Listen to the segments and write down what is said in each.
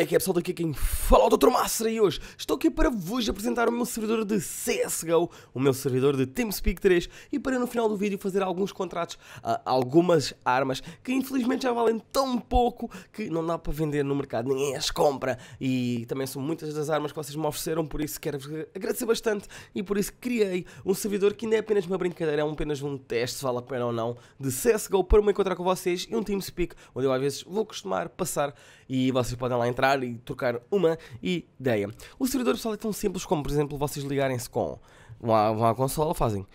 nome é que é pessoal, daqui quem fala o Dr. Master e hoje estou aqui para vos apresentar o meu servidor de CSGO, o meu servidor de TeamSpeak 3 e para no final do vídeo fazer alguns contratos a algumas armas que infelizmente já valem tão pouco que não dá para vender no mercado, ninguém é as compra e também são muitas das armas que vocês me ofereceram, por isso quero agradecer bastante e por isso criei um servidor que ainda é apenas uma brincadeira, é apenas um teste se vale a pena ou não de CSGO para me encontrar com vocês e um TeamSpeak onde eu às vezes vou costumar passar e vocês podem lá entrar e trocar uma ideia. O servidor pessoal é tão simples como, por exemplo, vocês ligarem-se com. Vão à, vão à consola, fazem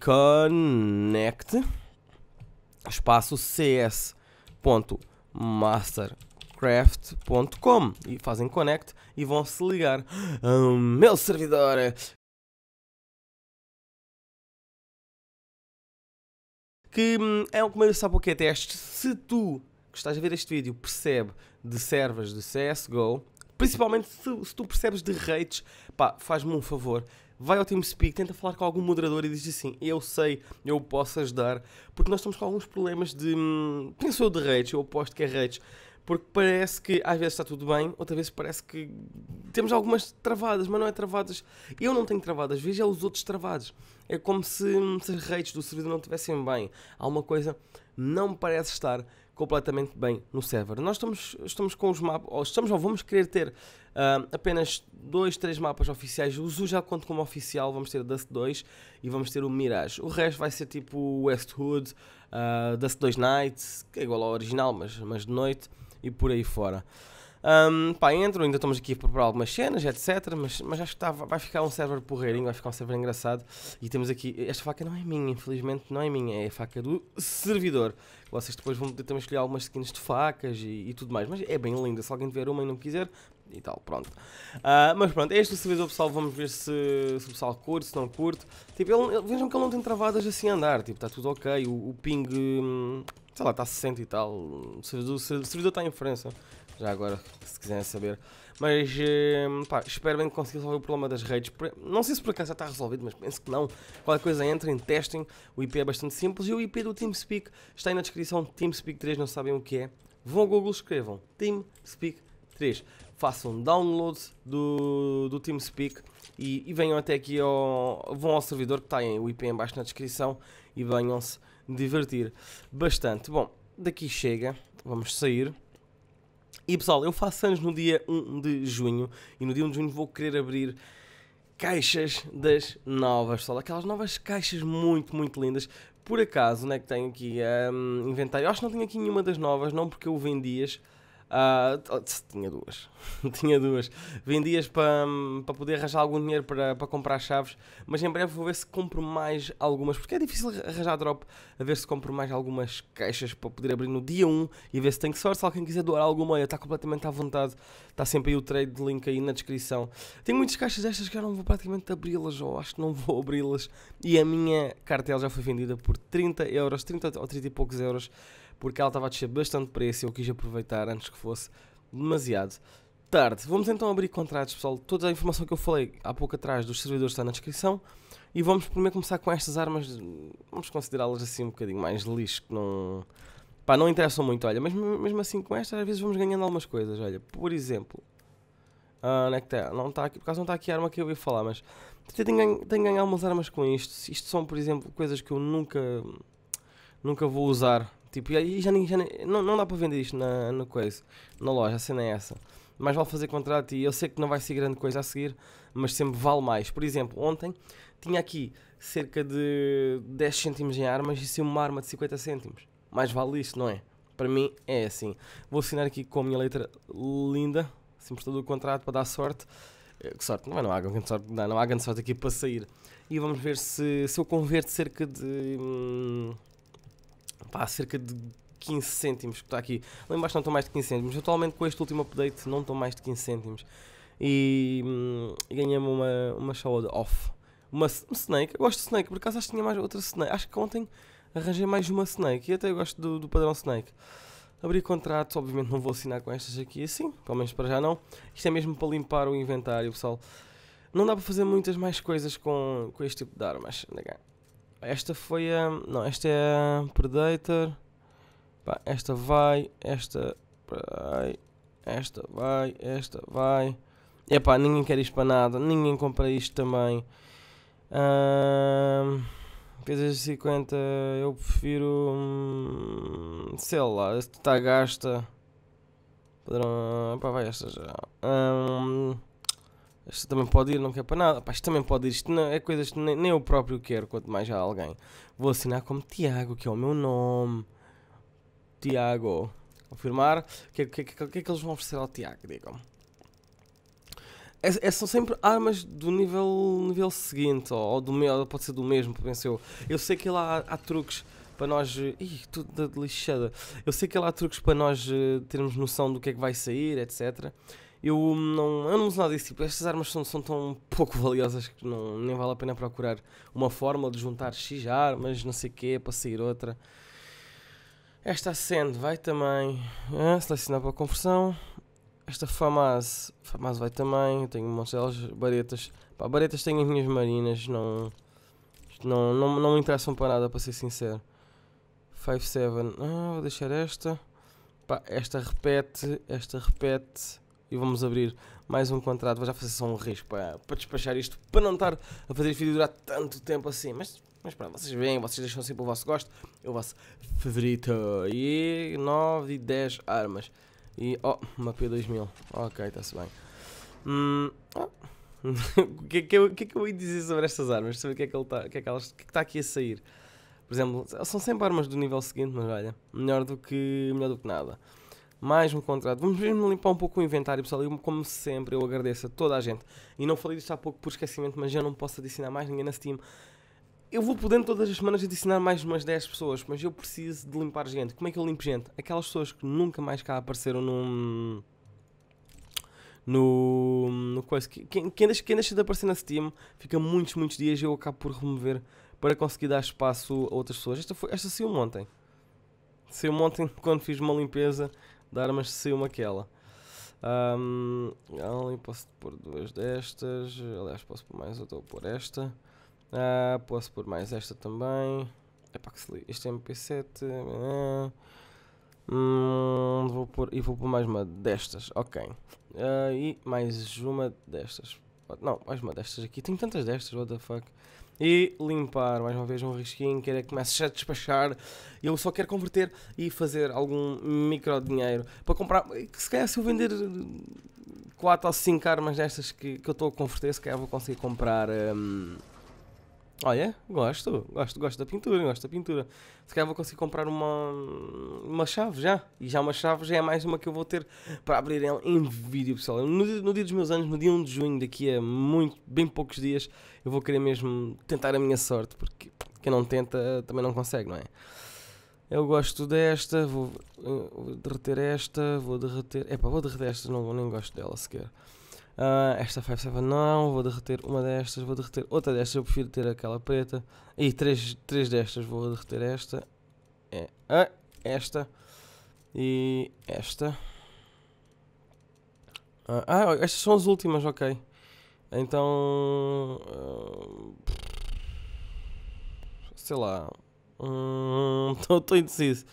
connect espaço cs.mastercraft.com e fazem connect e vão se ligar ao meu servidor que hum, é o primeiro sabe o que é testes se tu que estás a ver este vídeo percebe de servas de CSGO, principalmente se, se tu percebes de rates, pá, faz-me um favor. Vai ao TeamSpeak, tenta falar com algum moderador e diz assim: Eu sei, eu posso ajudar, porque nós estamos com alguns problemas de. Hum, penso eu de rates, eu aposto que é rates, porque parece que às vezes está tudo bem, outra vez parece que temos algumas travadas, mas não é travadas. Eu não tenho travadas, veja os outros travados. É como se, hum, se as do servidor não estivessem bem. há uma coisa não parece estar completamente bem no server. Nós estamos, estamos com os mapas, ou estamos ou vamos querer ter uh, apenas dois, três mapas oficiais. O Zoo já conta como oficial, vamos ter o Dust 2 e vamos ter o Mirage. O resto vai ser tipo Westwood, uh, Dust 2 Nights, que é igual ao original, mas, mas de noite e por aí fora. Um, pá, entro, ainda estamos aqui a preparar algumas cenas, etc. Mas, mas acho que tá, vai ficar um server porreirinho, vai ficar um server engraçado. E temos aqui. Esta faca não é minha, infelizmente não é minha, é a faca do servidor. Vocês depois vão ter também escolher algumas skins de facas e, e tudo mais. Mas é bem linda, se alguém tiver uma e não quiser, e tal, pronto. Uh, mas pronto, é este servidor pessoal, vamos ver se, se o pessoal curte, se não curte. Tipo, ele, ele, vejam que ele não tem travadas assim a andar, tipo, está tudo ok, o, o ping, hum, sei lá, está 60 e tal. servidor, o servidor está em França, já agora, se quiserem saber. Mas, hum, pá, espero bem que consiga resolver o problema das redes. Não sei se por acaso já está resolvido, mas penso que não. Qualquer coisa, entrem, testem. O IP é bastante simples. E o IP do TeamSpeak está aí na descrição. TeamSpeak 3, não sabem o que é. Vão ao Google, escrevam TeamSpeak 3. Façam download do, do TeamSpeak e, e venham até aqui, ao, vão ao servidor que está aí, o IP em baixo na descrição e venham-se divertir bastante. Bom, daqui chega, vamos sair. E pessoal, eu faço anos no dia 1 de junho e no dia 1 de junho vou querer abrir caixas das novas, pessoal. Aquelas novas caixas muito, muito lindas. Por acaso, né, que tenho aqui a um, inventário. Eu acho que não tenho aqui nenhuma das novas, não porque eu vendi-as. Uh, tinha duas. tinha duas. Vendias para, para poder arranjar algum dinheiro para, para comprar chaves, mas em breve vou ver se compro mais algumas, porque é difícil arranjar drop, a ver se compro mais algumas caixas para poder abrir no dia 1 e ver se tenho sorte. Se alguém quiser doar alguma, está completamente à vontade. Está sempre aí o trade link aí na descrição. Tenho muitas caixas destas que eu não vou praticamente abri-las, ou acho que não vou abri-las. E a minha cartela já foi vendida por 30 euros, 30 ou 30 e poucos euros porque ela estava a descer bastante preço e eu quis aproveitar antes que fosse demasiado tarde. Vamos então abrir contratos, pessoal. Toda a informação que eu falei há pouco atrás dos servidores está na descrição. E vamos primeiro começar com estas armas, vamos considerá-las assim um bocadinho mais lixo, que não... Pá, não interessam muito, olha, mas mesmo assim com estas às vezes vamos ganhando algumas coisas, olha, por exemplo... Ah, onde é que está? Não está aqui, por acaso não está aqui a arma que eu ia falar, mas... Tenho ganho, algumas armas com isto. Isto são, por exemplo, coisas que eu nunca... Nunca vou usar Tipo, e aí já, nem, já nem, não, não dá para vender isto na, no coisa, na loja, a cena é essa. Mas vale fazer contrato e eu sei que não vai ser grande coisa a seguir, mas sempre vale mais. Por exemplo, ontem tinha aqui cerca de 10 cêntimos em armas e se uma arma de 50 cêntimos. Mais vale isto, não é? Para mim é assim. Vou assinar aqui com a minha letra linda, sempre todo o contrato para dar sorte. Eh, que sorte, não, não há grande sorte, não, não há grande sorte aqui para sair. E vamos ver se, se eu converto cerca de. Hum, pá, cerca de 15 cêntimos que está aqui. Lá embaixo não estão mais de 15 cêntimos. Atualmente com este último update não estão mais de 15 cêntimos. E hum, ganhei-me uma, uma show de off. Uma, Snake, eu gosto de Snake, por acaso acho que tinha mais outra Snake. Acho que ontem arranjei mais uma Snake e até eu gosto do, do padrão Snake. Abri contratos, obviamente não vou assinar com estas aqui assim, pelo menos para já não. Isto é mesmo para limpar o inventário, pessoal. Não dá para fazer muitas mais coisas com, com este tipo de armas. Esta foi a. Não, esta é a Predator. Pá, esta vai, esta vai, esta vai, esta vai. E pá, ninguém quer isto para nada, ninguém compra isto também. Um, quer 50 eu prefiro. Hum, sei lá, está gasta. Padrão, pá, vai esta já. Um, isto também pode ir, não quer para nada, pá, isto também pode ir, isto não, é coisas que nem, nem eu próprio quero, quanto mais há alguém. Vou assinar como Tiago, que é o meu nome. Tiago. Confirmar. O que, é, que, é, que, é, que é que eles vão oferecer ao Tiago, digam? É, são sempre armas do nível, nível seguinte, ou, ou do meu, pode ser do mesmo, penso eu. Eu sei que lá há, há truques para nós. Eh, ih, tudo da lixada. Eu sei que lá há truques para nós eh, termos noção do que é que vai sair, etc. Eu não, eu não uso nada desse tipo. Estas armas são, são tão pouco valiosas que não, nem vale a pena procurar uma fórmula de juntar X armas, não sei o quê, para sair outra. Esta acende, vai também. Ah, selecionar para a conversão. Esta Famaz, Famaz vai também. Eu tenho um monte delas. Baretas. Pá, baretas tenho as minhas marinas, não, não, não, não me interessam para nada, para ser sincero. 5-7, ah, vou deixar esta. Pá, esta repete, esta repete e vamos abrir mais um contrato. Vou já fazer só um risco para, para despachar isto, para não estar a fazer vídeo durar tanto tempo assim. Mas, mas pronto, vocês veem, vocês deixam sempre o vosso gosto, é o vosso favorito. E 9 e 10 armas. E, oh, uma P2000. Ok, está-se bem. Hum, oh. o que, é que, que, é que eu ia dizer sobre estas armas? Saber o que é que, tá, que, é que, que, é que está aqui a sair? Por exemplo, são sempre armas do nível seguinte, mas olha, melhor do que, melhor do que nada mais um contrato. Vamos mesmo limpar um pouco o inventário, pessoal. E como sempre, eu agradeço a toda a gente. E não falei disto há pouco por esquecimento, mas já não posso adicionar mais ninguém na Steam. Eu vou podendo todas as semanas adicionar mais umas 10 pessoas, mas eu preciso de limpar gente. Como é que eu limpo gente? Aquelas pessoas que nunca mais cá apareceram num no, no coisa. Quem, quem, deixa, quem deixa de aparecer na Steam fica muitos, muitos dias e eu acabo por remover para conseguir dar espaço a outras pessoas. Esta, foi, esta saiu ontem. Saiu ontem quando fiz uma limpeza de armas saiu-me aquela. Um, posso pôr duas destas. Aliás, posso pôr mais outra ou pôr esta. Uh, posso pôr mais esta também. Epá, que se li... Este é MP7. Uh, hum, vou pôr, e vou pôr mais uma destas. Ok. Uh, e mais uma destas. Não, mais uma destas aqui. Tenho tantas destas, what the fuck e limpar. Mais uma vez um risquinho, que é que comeces a despachar. Eu só quero converter e fazer algum micro dinheiro para comprar. Se calhar se eu vender 4 ou 5 armas destas que, que eu estou a converter, se calhar vou conseguir comprar. Hum, Olha, gosto, gosto, gosto da pintura, gosto da pintura. Se calhar vou conseguir comprar uma, uma chave já. E já uma chave já é mais uma que eu vou ter para abrir em, em vídeo, pessoal. No, no, dia dos meus anos, no dia 1 de junho, daqui a muito, bem poucos dias, eu vou querer mesmo tentar a minha sorte, porque quem não tenta também não consegue, não é? Eu gosto desta, vou, eh, vou derreter esta, vou derreter. Epá, vou derreter esta, não, nem gosto dela sequer. Uh, esta 57 não, vou derreter uma destas, vou derreter outra destas, eu prefiro ter aquela preta. E três, três destas, vou derreter esta, é, ah, esta e esta. Ah, ah, estas são as últimas, ok. Então. Uh, sei lá. Estou hum, indeciso.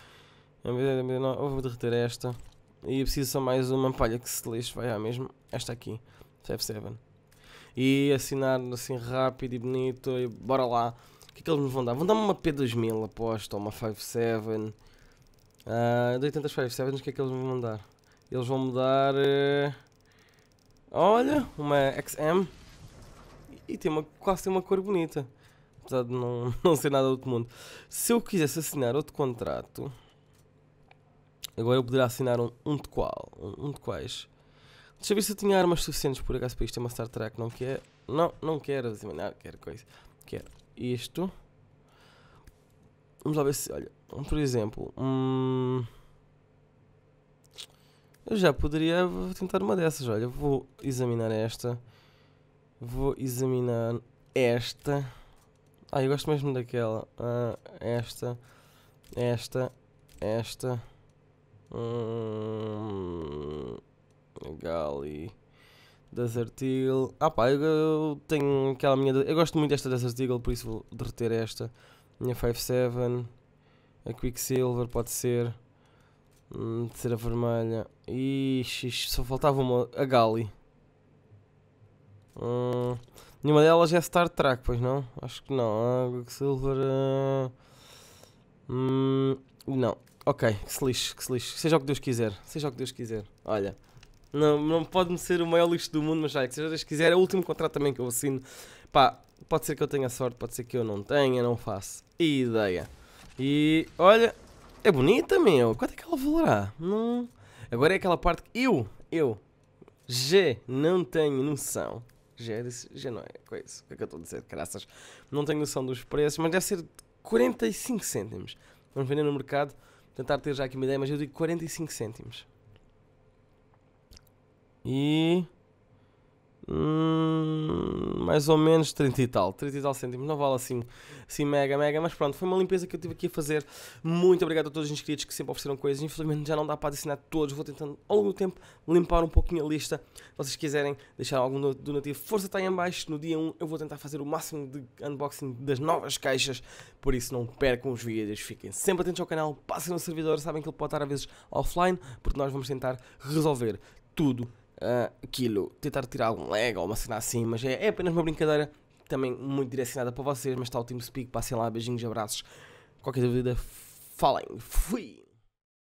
Não, é, é, vou derreter esta. E preciso só mais uma palha que se lixe, vai à ah, mesmo. Esta aqui. CF7. E assinar assim rápido e bonito e bora lá. O que é que eles me vão dar? Vão dar-me uma P2000, aposto, ou uma 57. Uh, ah, de 80 57, o que é que eles me vão dar? Eles vão me dar. Uh, eh, olha, uma XM. E, tem uma, quase tem uma cor bonita. Apesar de não, não ser nada do outro mundo. Se eu quisesse assinar outro contrato. Agora eu poderia assinar um, um de qual? Um, um de quais? Deixa eu ver se eu tinha armas suficientes por acaso para isto é uma Star Trek. Não quer. Não, não quero examinar quero coisa. Quero isto. Vamos lá ver se. Olha, por exemplo. Hum, eu já poderia tentar uma dessas. Olha, vou examinar esta. Vou examinar esta. Ah, eu gosto mesmo daquela. Ah, esta. Esta. Esta. Hum, Gali. Desert Eagle. Ah pá, eu, eu, tenho aquela minha. Eu gosto muito desta Desert Eagle, por isso vou derreter esta. Minha 5-7. A Quicksilver pode ser. Hum, terceira vermelha. Ixi, só faltava uma. A Gali. Hum, nenhuma delas é Star Trek, pois não? Acho que não. A Quicksilver. Uh... Hum, não. Ok, que se lixe, que se lixe. Seja o que Deus quiser. Seja o que Deus quiser. Olha. Não, não pode-me ser o maior lixo do mundo, mas já, é que seja Deus quiser, é o último contrato também que eu assino. Pá, pode ser que eu tenha sorte, pode ser que eu não tenha, não faço ideia. E olha, é bonita, meu. Quanto é que ela valerá? Não. Agora é aquela parte que eu, eu, G, não tenho noção. G, G é não é coisa. O que é que eu estou a dizer? Graças. Não tenho noção dos preços, mas deve ser 45 cêntimos. Vamos vender no mercado, tentar ter já aqui uma ideia, mas eu digo 45 cêntimos e. Hum, mais ou menos 30 e tal, 30 e tal cêntimos, não vale assim, assim mega, mega, mas pronto, foi uma limpeza que eu tive aqui a fazer. Muito obrigado a todos os inscritos que sempre ofereceram coisas. Infelizmente já não dá para assinar todos, vou tentando ao longo do tempo limpar um pouquinho a lista. Se vocês quiserem deixar algum donativo, força está aí em baixo. No dia 1 eu vou tentar fazer o máximo de unboxing das novas caixas, por isso não percam os vídeos, fiquem sempre atentos ao canal, passem no servidor, sabem que ele pode estar às vezes offline, porque nós vamos tentar resolver tudo ah, aquilo, tentar tirar algum lag ou uma cena assim, mas é, é, apenas uma brincadeira também muito direcionada para vocês, mas está o Speak, passem lá, beijinhos, abraços, qualquer dúvida, falem, fui!